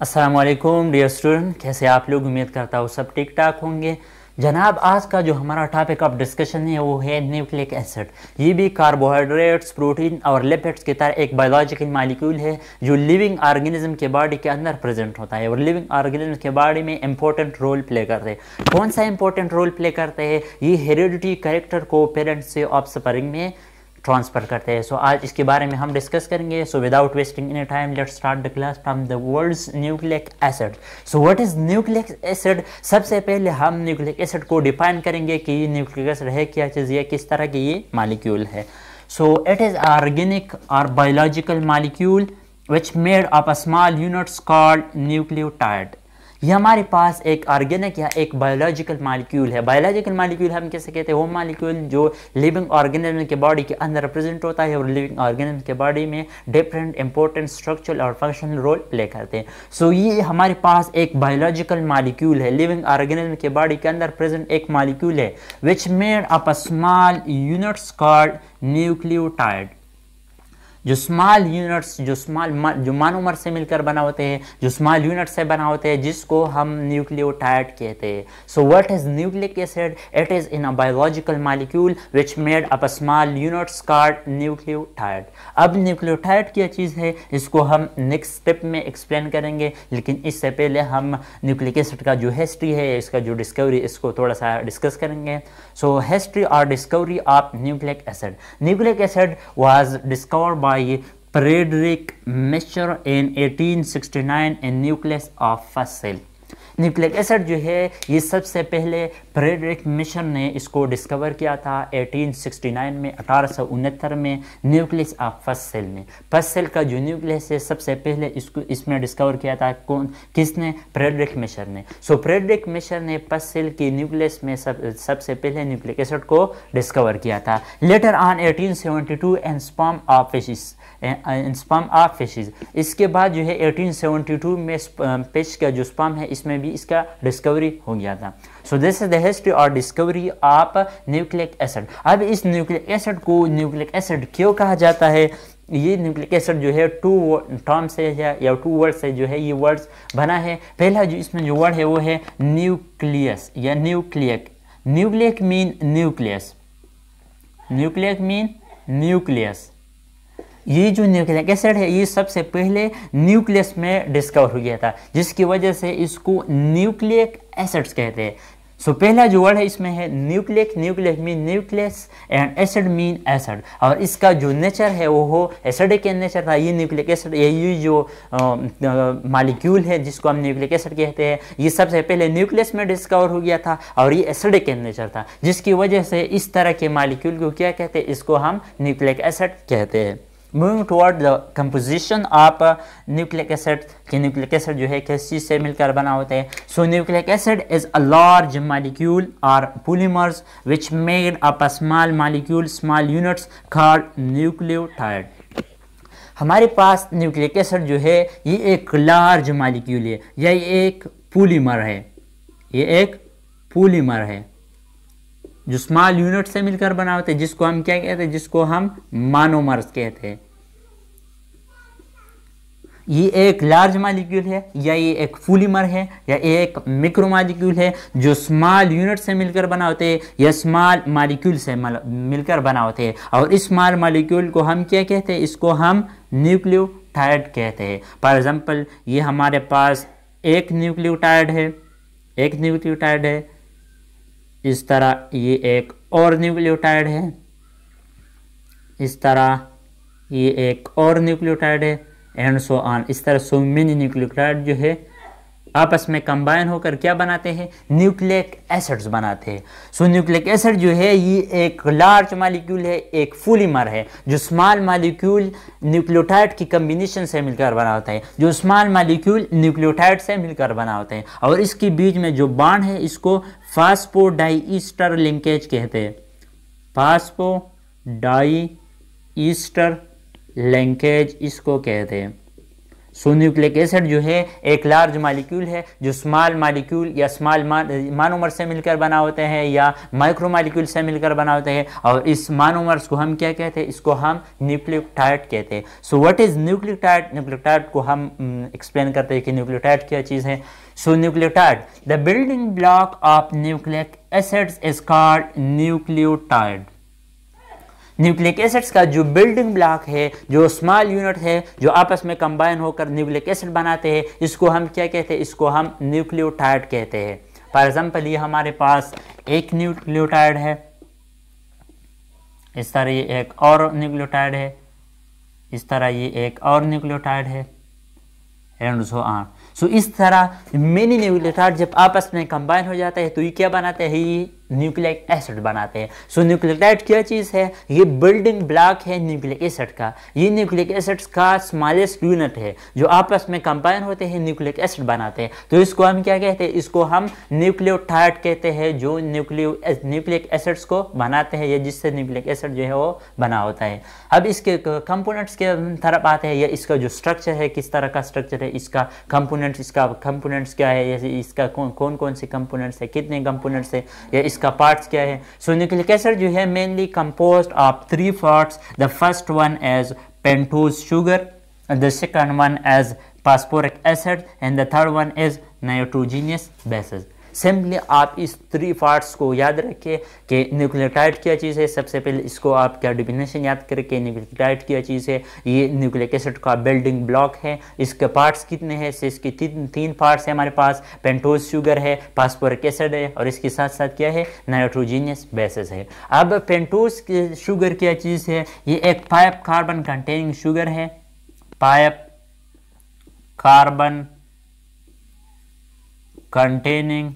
असलकुम dear student कैसे आप लोग उम्मीद करता हूँ सब ठीक ठाक होंगे जनाब आज का जो हमारा टॉपिक ऑफ डिस्कशन है वो है न्यूक्लिक एसिड ये भी कार्बोहाइड्रेट्स प्रोटीन और लिपिड्स की तरह एक बायोलॉजिकल मालिक्यूल है जो लिविंग ऑर्गेनिज्म के बॉडी के अंदर प्रेजेंट होता है और लिविंग ऑर्गेनिज्म के बॉडी में इंपॉर्टेंट रोल प्ले करते हैं कौन सा इंपॉर्टेंट रोल प्ले करते हैं ये हेरिडिटी करेक्टर को पेरेंट्स से ऑफ में ट्रांसफ़र करते हैं सो so, आज इसके बारे में हम डिस्कस करेंगे so without wasting any time let start the class from the worlds nucleic acid so what is nucleic acid सबसे पहले हम न्यूक्लिक एसिड को डिफाइन करेंगे कि ये न्यूक्लिक एसिड है क्या चीज़ यह किस तरह की ये मालिक्यूल है सो इट इज़ ऑर्गेनिक और biological molecule which made up a small units called nucleotide ये हमारे पास एक ऑर्गेनिक या एक बायोलॉजिकल मालिक्यूल है बायोलॉजिकल मालिक्यूल हम कैसे कहते हैं वो मालिक्यूल जो लिविंग ऑर्गेनिज्म के बॉडी के अंदर रिप्रेजेंट होता है और लिविंग ऑर्गेनिज्म के बॉडी में डिफरेंट इंपॉर्टेंट स्ट्रक्चरल और फंक्शनल रोल प्ले करते हैं सो so, ये हमारे पास एक बायोलॉजिकल मालिक्यूल है लिविंग ऑर्गेनिज्म के बॉडी के अंदर प्रेजेंट एक मालिक्यूल है which made up a small units called nucleotide जो स्मॉल यूनिट्स जो स्मॉल जो मानोमर से मिलकर बना होते हैं जो स्मॉल यूनिट से बना होते हैं जिसको हम न्यूक्लियोटाइड कहते हैं so what is nucleic acid it is in a biological molecule which made up small units called nucleotide अब न्यूक्लियोटाइड क्या चीज़ है इसको हम नेक्स्ट स्टेप में एक्सप्लेन करेंगे लेकिन इससे पहले हम न्यूक्लिक एसिड का जो हिस्ट्री है इसका जो डिस्कवरी इसको थोड़ा सा डिस्कस करेंगे सो हिस्ट्री और discovery of nucleic acid nucleic acid was discovered by बताइए Friedrich Miescher in 1869 in nucleus of फसल न्यूक्लिक एसिड जो है ये सबसे पहले फ्रेडरिक मिशन ने इसको डिस्कवर किया था 1869 में अठारह में न्यूक्लियस ऑफ फर्स्ट सेल में फर्स्ट सेल का जो न्यूक्लियस है सबसे पहले इसको इसमें डिस्कवर किया था कौन किसने फ्रेडरिक मिशन ने सो फ्रेडरिक मिशन ने फर्स्ट सेल की न्यूक्लियस में सब सबसे पहले न्यूक्लिक एसड को डिस्कवर किया था later on eighteen and sperm of fishes sperm of fish इसके बाद जो है 1872 में फिश का जो स्पम है इसमें भी इसका डिस्कवरी हो गया था so this is the history और डिस्कवरी ऑफ न्यूक्लिक एसिड अब इस न्यूक्लिक एसिड को न्यूक्लिक एसिड क्यों कहा जाता है ये न्यूक्लिक एसिड जो है टू टर्म से है या टू वर्ड से जो है ये वर्ड्स बना है पहला जो इसमें जो वर्ड है वो है न्यूक्लियस या nucleic nucleic mean nucleus nucleic mean nucleus ये जो न्यूक्लिक एसिड है ये सबसे पहले न्यूक्लियस में डिस्कवर हो गया था जिसकी वजह से इसको न्यूक्लियक एसिड्स कहते हैं सो so, पहला जो वर्ड है इसमें है nucleic nucleic mean nucleus and acid mean acid और इसका जो नेचर है वो हो एसिडिक नेचर था ये न्यूक्लिक एसिड यही जो मालिक्यूल है जिसको हम न्यूक्लिक एसिड कहते हैं ये सबसे पहले न्यूक्लियस में डिस्कवर हो गया था और ये एसिडिक नेचर था जिसकी वजह से इस तरह के मालिक्यूल को क्या कहते हैं इसको हम न्यूक्लिक एसिड कहते हैं moving toward the composition of nucleic acid कि न्यूक्लिक एसिड जो है किस चीज़ से मिलकर बना होता है so nucleic acid is a large molecule or polymers which made up a small molecule small units called nucleotide हमारे पास न्यूक्लिक एसिड जो है ये एक लार्ज मालिक्यूल है या ये एक पोलीमर है ये एक पोलीमर है जो स्मॉल यूनिट से मिलकर बना होते जिसको हम क्या कहते हैं जिसको हम मानोमर्स कहते हैं ये एक लार्ज मालिक्यूल है या ये एक फुलीमर है या एक मिक्रो मालिक्यूल है जो स्मॉल यूनिट से मिलकर बना होते हैं या स्मॉल मालिक्यूल से मिलकर बना होते हैं और इस स्मॉल मालिक्यूल को हम क्या कहते हैं इसको हम न्यूक्लियोटाइड कहते हैं फॉर एग्जांपल ये हमारे पास एक न्यूक्लियोटाइड है एक न्यूक्लियोटाइड है इस तरह ये एक और न्यूक्लियोटाइड है इस तरह ये एक और न्यूक्लियोटाइड है एंड सो ऑन इस तरह सो मेनी न्यूक्लियोटाइड जो है आपस में कंबाइन होकर क्या बनाते हैं न्यूक्लिक एसिड्स बनाते हैं सो न्यूक्लिक एसिड जो है ये एक लार्ज मालिक्यूल है एक फुलीमर है जो स्मॉल मालिक्यूल न्यूक्लियोटाइड की कम्बिनेशन से मिलकर बना होता है जो स्मॉल मालिक्यूल न्यूक्लियोटाइड से मिलकर बना होता है और इसके बीच में जो बाण है इसको फास्पो डाईस्टर लिंकेज कहते हैं फास्पो डाईस्टर लिंकेज इसको कहते हैं सो न्यूक्लिक एसिड जो है एक लार्ज मालिक्यूल है जो स्मॉल मालिक्यूल या स्मॉल मानोमर से मिलकर बना होते हैं या माइक्रो मालिक्यूल से मिलकर बना होते हैं और इस मानोमर्स को हम क्या कहते हैं इसको हम न्यूक्लियोटाइड कहते हैं so what is nucleotide nucleotide को हम एक्सप्लेन करते हैं कि न्यूक्लियोटाइड क्या चीज़ है so nucleotide the building block of nucleic acids is called nucleotide nucleic acids का जो बिल्डिंग ब्लॉक है जो स्मॉल यूनिट है जो आपस में कंबाइन होकर न्यूक्लिक एसिड बनाते हैं इसको हम क्या कहते हैं इसको हम न्यूक्लियोटाइड कहते हैं फॉर एग्जाम्पल ये हमारे पास एक न्यूक्लियोटाइड है इस तरह ये एक और न्यूक्लियोटाइड है इस तरह ये एक और न्यूक्लियोटाइड है एंड सो आन सो इस तरह मेनी न्यूक्लियोटाइड जब आपस में कंबाइन हो जाते हैं तो ये क्या बनाते हैं ये न्यूक्लिक एसिड बनाते हैं सो न्यूक्लियोटाइड क्या चीज़ है ये बिल्डिंग ब्लॉक है न्यूक्लिक एसिड का ये न्यूक्लिक एसिड का स्मॉलेस्ट यूनिट है जो आपस में कंबाइन होते हैं न्यूक्लिक एसिड बनाते हैं तो इसको हम क्या कहते हैं इसको हम न्यूक्लियोटाइड कहते हैं जो न्यूक्लियो न्यूक्लिक एसिड्स को बनाते हैं या जिससे न्यूक्लिक एसिड जो है वो बना होता है अब इसके कंपोनेंट्स के तरफ आते हैं या इसका जो स्ट्रक्चर है किस तरह का स्ट्रक्चर है इसका कंपोनेंट्स इसका कंपोनेंट्स क्या है या इसका कौन कौन से कंपोनेंट्स है कितने कंपोनेंट्स है या इस इसका पार्ट्स क्या है सो न्यूक्लिक एसिड जो है mainly compose of three part the first one as pentose sugar the second one as phosphoric acid and the third one as nitrogenous bases simply आप इस थ्री पार्ट्स को याद रखिए कि न्यूक्लियोटाइड क्या चीज़ है सबसे पहले इसको आप क्या डिफिनेशन याद करके न्यूक्लियोटाइड क्या चीज़ है ये न्यूक्लिक एसिड का बिल्डिंग ब्लॉक है इसके पार्ट्स कितने हैं से इसके तीन तीन पार्ट्स हैं हमारे पास पेंटोज शुगर है पासपोरिक एसिड है और इसके साथ साथ क्या है नाइट्रोजीनियस बेसिस है अब पेंटोज शुगर क्या चीज़ है ये एक पाइप कार्बन कंटेनिंग शुगर है five carbon containing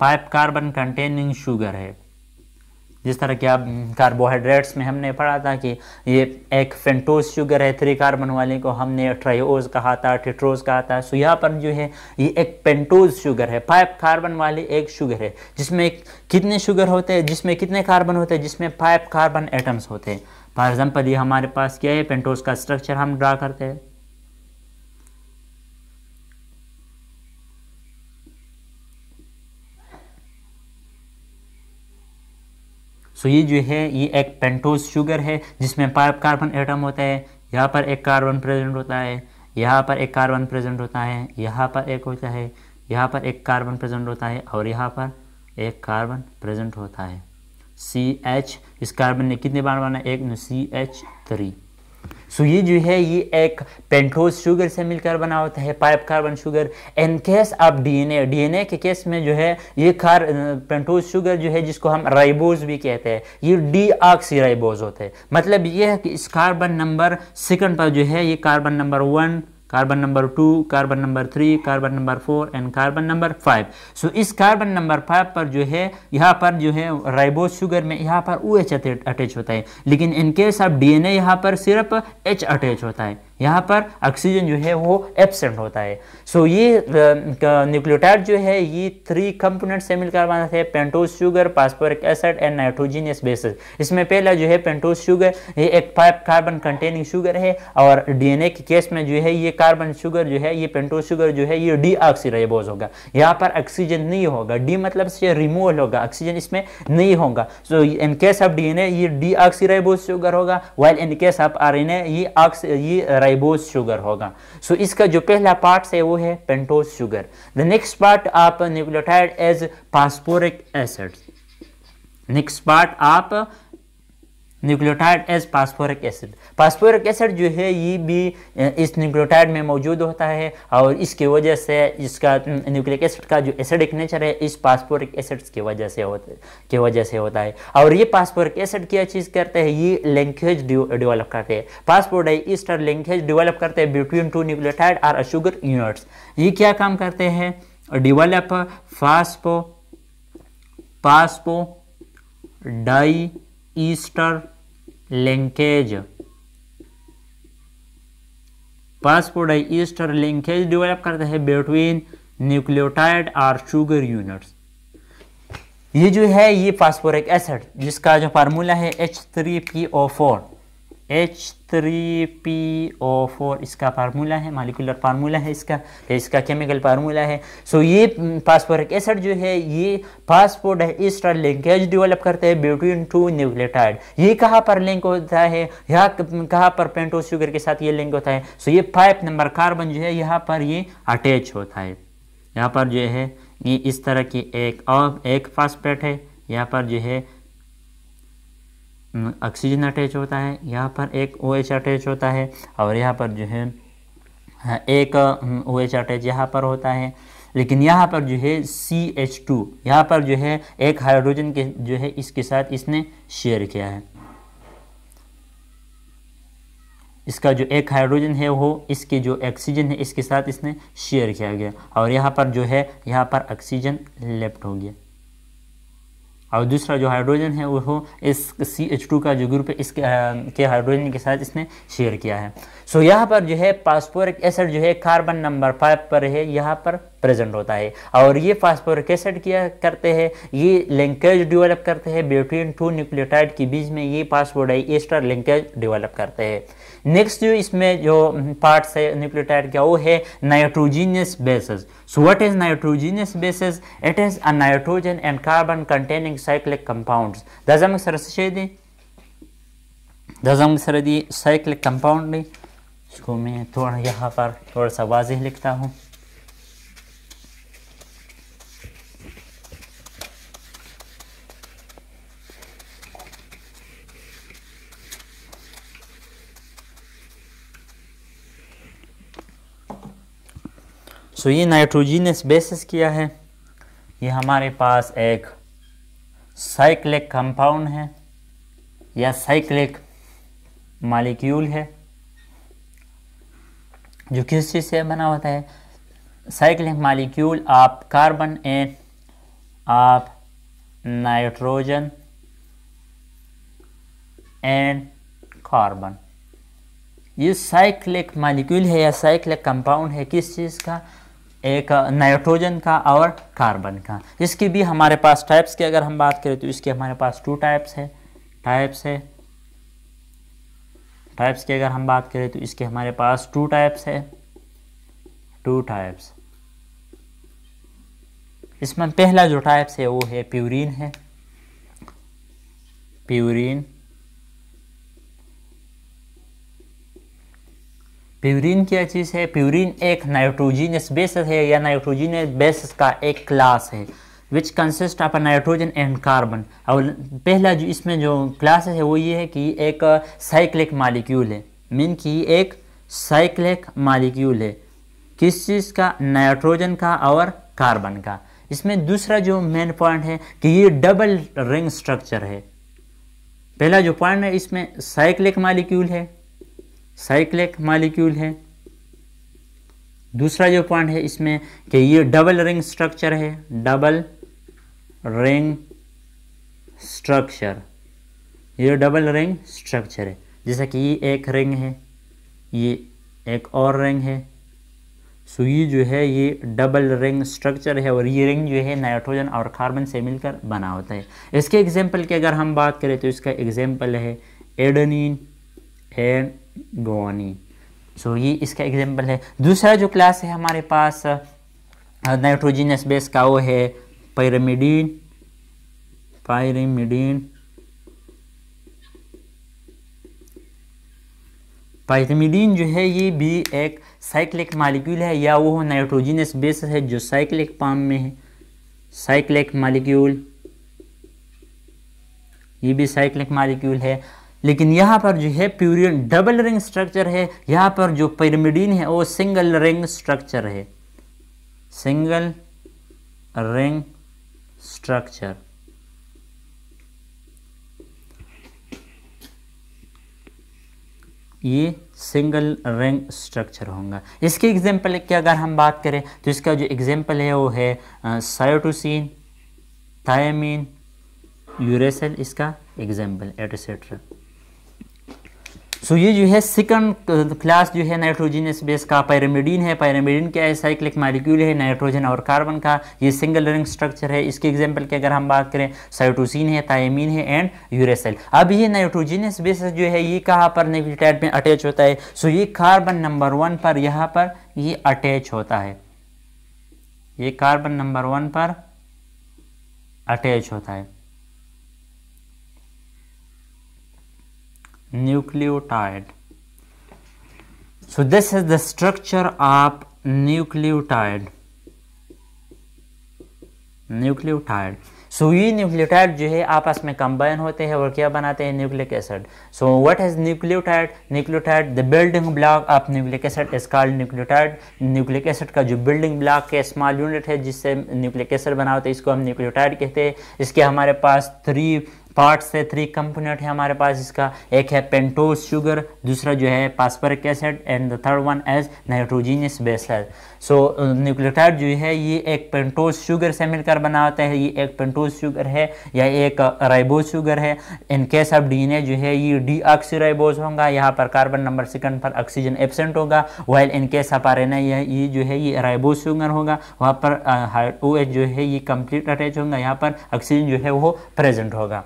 five carbon containing sugar है जिस तरह की आप कार्बोहाइड्रेट्स में हमने पढ़ा था कि ये एक फेंटोज शुगर है थ्री कार्बन वाले को हमने ट्राइओज कहा था टिट्रोज कहा था सो यहाँ पर जो है ये एक पेंटोज शुगर है फाइव कार्बन वाले एक शुगर है जिसमें कितने शुगर होते हैं जिसमें कितने कार्बन होते हैं जिसमें फाइव कार्बन एटम्स होते हैं फॉर एग्जाम्पल ये हमारे पास क्या है पेंटोज का स्ट्रक्चर हम ड्रा करते हैं सो ये जो है ये एक पेंटोज शुगर है जिसमें पाइप कार्बन एटम होता है यहाँ पर एक कार्बन प्रेजेंट होता है यहाँ पर एक कार्बन प्रेजेंट होता है यहाँ पर एक होता है यहाँ पर एक कार्बन प्रेजेंट होता है और यहाँ पर एक कार्बन प्रेजेंट होता है सी एच इस कार्बन ने कितने बार बना एक सी एच थ्री सो ये जो है ये एक पेंटोज शुगर से मिलकर बना होता है five carbon sugar in case of DNA DNA के केस में जो है ये कार पेंटोज शुगर जो है जिसको हम राइबोज भी कहते हैं ये डी ऑक्सी राइबोज होते हैं मतलब ये है कि इस कार्बन नंबर सेकंड पर जो है ये carbon number one carbon number two carbon number three carbon number four and carbon number five so इस कार्बन नंबर फाइव पर जो है यहाँ पर जो है राइबो शुगर में यहाँ पर ओ एच अटैच होता है लेकिन in case of D N A यहाँ पर सिर्फ एच अटैच होता है यहाँ पर ऑक्सीजन जो है वो एबसेंट होता है सो so, ये न्यूक्लियोटाइड जो है ये थ्री कंपोनेंट से मिलकर बनाते हैं pentose sugar phosphoric acid and nitrogenous bases इसमें पहला जो है पेंटोज शुगर ये एक फाइव कार्बन कंटेनिंग शुगर है और डीएनए के केस में जो है ये कार्बन शुगर जो है ये पेंटोज शुगर जो है ये डी होगा यहाँ पर ऑक्सीजन नहीं होगा डी मतलब से रिमूवल होगा ऑक्सीजन इसमें नहीं होगा so in case of D ये डी शुगर होगा while in case of R ये ये राइबोज शुगर होगा सो so, इसका जो पहला पार्ट है वो है pentose sugar the next part आप nucleotide as phosphoric acid next part आप nucleotide as phosphoric acid phosphoric acid जो है ये भी इस न्यूक्लियोटाइड में मौजूद होता है और इसकी वजह से इसका न्यूक्लिक एसिड का जो एसिडिक नेचर है इस पास्फोरिक एसिड्स की वजह से होता की वजह से होता है और ये पास्फोरिक एसिड क्या चीज़ करते हैं ये लिंकेज डेवलप करते हैं पासपोर्ट ईस्टर लिंकेज डेवलप करते हैं between two nucleotide or sugar units ये क्या काम करते हैं develop phospho phosphodiester linkage phosphoester linkage develop करते हैं बिटवीन न्यूक्लियोटाइड और शुगर यूनिट्स ये जो है ये फास्फोरिक एसिड जिसका जो फार्मूला है H three P O four H3PO4 इसका फार्मूला है मालिकुलर फार्मूला है इसका इसका केमिकल फार्मूला है सो ये फास्फोरिक एसिड जो है ये फास्फोड एस्टर लिंकेज डेवलप करते हैं बिटवीन टू न्यूक्लियोटाइड ये कहाँ पर लिंक होता है यहाँ कहाँ पर पेंटो शुगर के साथ ये लिंक होता है सो ये फाइव नंबर कार्बन जो है यहाँ पर ये अटैच होता है यहाँ पर जो है ये इस तरह की एक और एक फास्फेट है यहाँ पर जो है ऑक्सीजन अटैच होता है यहाँ पर एक ओ OH अटैच होता है और यहाँ पर जो है हाँ, एक ओ OH अटैच यहाँ पर होता है लेकिन यहाँ पर जो है सी एच टू यहाँ पर जो है एक हाइड्रोजन के जो है इसके साथ इसने शेयर किया है इसका जो एक हाइड्रोजन है वो इसके जो ऑक्सीजन है इसके साथ इसने शेयर किया गया और यहाँ पर जो है यहाँ पर ऑक्सीजन लेफ्ट हो गया और दूसरा जो हाइड्रोजन है वो इस सी एच टू का जो ग्रुप है इसके के हाइड्रोजन के साथ इसने शेयर किया है सो so, यहाँ पर जो है पासपोरिक एसिड जो है कार्बन नंबर फाइव पर है यहाँ पर प्रेजेंट होता है और ये फास्फोरिक एसिड किया करते हैं ये लिंकेज डेवलप करते हैं बिटवीन टू न्यूक्लियोटाइड के बीच में ये फास्फोडाई एस्टर लिंकेज डेवलप करते हैं नेक्स्ट जो इसमें जो पार्ट्स है न्यूक्लियोटाइड का वो है nitrogenous bases so what is nitrogenous bases it is a nitrogen and carbon containing cyclic compounds दजम सर से दी दजम सर दी साइक्लिक कंपाउंड इसको मैं थोड़ा यहाँ पर थोड़ा सा वाजह लिखता हूँ सो ये नाइट्रोजीनस बेसिस किया है ये हमारे पास एक साइक्लिक कंपाउंड है या साइक्लिक मालिक्यूल है जो किस चीज़ से बना होता है cyclic molecule of carbon and of nitrogen and carbon ये साइक्लिक मालिक्यूल है या साइक्लिक कंपाउंड है किस चीज़ का एक नाइट्रोजन का और कार्बन का इसकी भी हमारे पास टाइप्स तो की अगर हम बात करें तो इसके हमारे पास टू टाइप्स है टाइप्स है टाइप्स की अगर हम बात करें तो इसके हमारे पास टू टाइप्स है टू टाइप्स इसमें पहला जो टाइप्स है वो है प्यूरिन है प्यूरिन प्यूरिन क्या चीज़ है प्यूरिन एक नाइट्रोजीनियस बेस है या नाइट्रोजीनियस बेस का एक क्लास है which consist of nitrogen and carbon और पहला जो इसमें जो क्लास है वो ये है कि एक साइक्लिक मालिक्यूल है मीन कि एक साइक्लिक मालिक्यूल है किस चीज़ का नाइट्रोजन का और कार्बन का इसमें दूसरा जो मेन पॉइंट है कि ये डबल रिंग स्ट्रक्चर है पहला जो पॉइंट है इसमें साइक्लिक मालिक्यूल है साइक्लिक मालिक्यूल है दूसरा जो पॉइंट है इसमें कि ये डबल रिंग स्ट्रक्चर है डबल रिंग स्ट्रक्चर ये डबल रिंग स्ट्रक्चर है जैसा कि ये एक रिंग है ये एक और रिंग है सो ये जो है ये डबल रिंग स्ट्रक्चर है और ये रिंग जो है नाइट्रोजन और कार्बन से मिलकर बना होता है इसके एग्जाम्पल की अगर हम बात करें तो इसका एग्जाम्पल है एडनिन एंड गो सो ये इसका एग्जाम्पल है दूसरा जो क्लास है हमारे पास नाइट्रोजीनस बेस का वो है पैरामिडीन पायरमिडीन पायरमिडीन जो है ये भी एक साइक्लिक मालिक्यूल है या वो नाइट्रोजिनस बेस है जो साइक्लिक पाम में है साइक्लिक मालिक्यूल ये भी साइक्लिक मालिक्यूल है लेकिन यहाँ पर जो है प्यूरियन डबल रिंग स्ट्रक्चर है यहाँ पर जो पिरामिडीन है वो सिंगल रिंग स्ट्रक्चर है सिंगल रिंग स्ट्रक्चर ये सिंगल रिंग स्ट्रक्चर होगा इसके एग्जाम्पल की अगर हम बात करें तो इसका जो एग्जाम्पल है वो है साइटोसिन थायमिन यूरेसल इसका एग्जाम्पल एटसेट्रा सो ये जो है सेकंड क्लास uh, जो है नाइट्रोजनस बेस का पैरामिडीन है पैरामिडीन क्या है साइक्लिक मालिक्यूल है नाइट्रोजन और कार्बन का ये सिंगल रिंग स्ट्रक्चर है इसके एग्जाम्पल की अगर हम बात करें साइटोसिन है थायमीन है एंड यूरेसल अब ये नाइट्रोजनस बेस जो है ये कहाँ पर नेफ्लिटाइड में अटैच होता है सो ये कार्बन नंबर वन पर यहाँ पर ये अटैच होता है ये कार्बन नंबर वन पर अटैच होता है nucleotide so this is the structure of nucleotide nucleotide so ये न्यूक्लियोटाइड जो है आपस में कंबाइन होते हैं और क्या बनाते हैं nucleic acid so what is nucleotide nucleotide the building block of nucleic acid is called nucleotide nucleic acid का जो बिल्डिंग ब्लॉक है स्मॉल यूनिट है जिससे न्यूक्लिक एसिड बना होता है इसको हम न्यूक्लियोटाइड कहते हैं इसके हमारे पास थ्री पार्ट्स है थ्री कंपोनेंट है हमारे पास इसका एक है पेंटोज शुगर दूसरा जो है phosphoric acid and the third one as nitrogenous base है सो न्यूक्लियोटाइड जो है ये एक पेंटोज शुगर से मिलकर बना होता है ये एक पेंटोज शुगर है या एक राइबोज uh, शुगर है इन केस ऑफ डीएनए जो है ये डी ऑक्सीराइबोज होगा यहाँ पर कार्बन नंबर सेकंड पर ऑक्सीजन एबसेंट होगा while in case of R ये जो है ये राइबोज शुगर होगा वहाँ पर ओ uh, जो है ये कंप्लीट अटैच होगा यहाँ पर ऑक्सीजन जो है वो प्रेजेंट होगा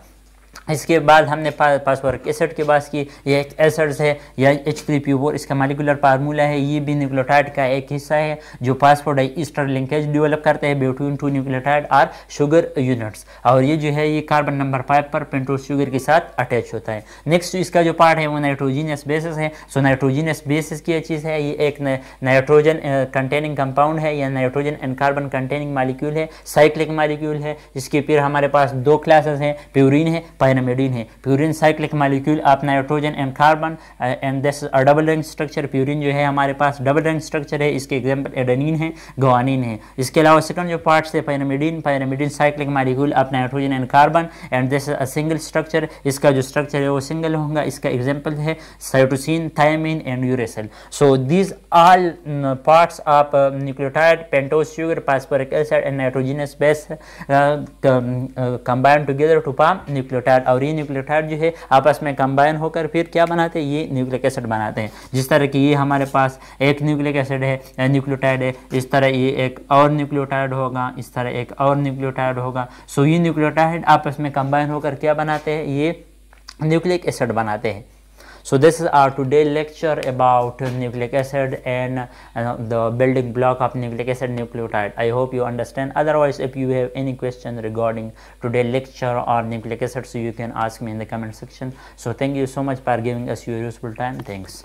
इसके बाद हमने पासवर्क एसड के पास की यह एक एसड्स है या एच थ्री पी फोर इसका मालिकुलर फार्मूला है ये भी न्यूक्लियोटाइड का एक हिस्सा है जो पासवर्ड है ईस्टर लिंकेज डेवलप करता है between two nucleotide or sugar units और ये जो है ये कार्बन नंबर फाइव पर पेंटोस शुगर के साथ अटैच होता है नेक्स्ट इसका जो पार्ट है वो नाइट्रोजीनियस बेसिस है सो नाइट्रोजीनियस बेसिस की चीज़ है ये एक नाइट्रोजन कंटेनिंग कंपाउंड है या nitrogen and carbon containing molecule है साइक्लिक मालिक्यूल है इसके फिर हमारे पास दो क्लासेस हैं प्योरिन है pyrimetidine है purine cyclic molecule of nitrogen and carbon and this double ring structure purine जो है हमारे पास डबल रंग स्ट्रक्चर है इसके एग्जाम्पल एडेनिन है गवानिन है इसके अलावा सेकंड जो पार्ट है pyrimidine pyrimidine cyclic molecule of nitrogen and carbon and this a single structure इसका जो स्ट्रक्चर है वो सिंगल होगा इसका एग्जाम्पल है cytosine thymine and uracil so these all parts of nucleotide pentose sugar phosphoric acid and nitrogenous base uh, com to combine nucleotide nucleotide और ये nucleotide जो है आपस में कंबाइन होकर फिर क्या बनाते हैं ये न्यूक्लिक एसिड बनाते हैं जिस तरह की ये हमारे पास एक न्यूक्लिक एसिड है न्यूक्लियोटाइड है इस तरह ये एक और न्यूक्लियोटाइड होगा इस तरह एक और न्यूक्लियोटाइड होगा सो ये न्यूक्लियोटाइड आपस में कंबाइन होकर क्या बनाते हैं ये न्यूक्लिक एसिड बनाते हैं So this is our today lecture about nucleic acid and uh, the building block of nucleic acid nucleotide. I hope you understand. Otherwise, if you have any question regarding today lecture or nucleic acid, so you can ask me in the comment section. So thank you so much for giving us your useful time. Thanks.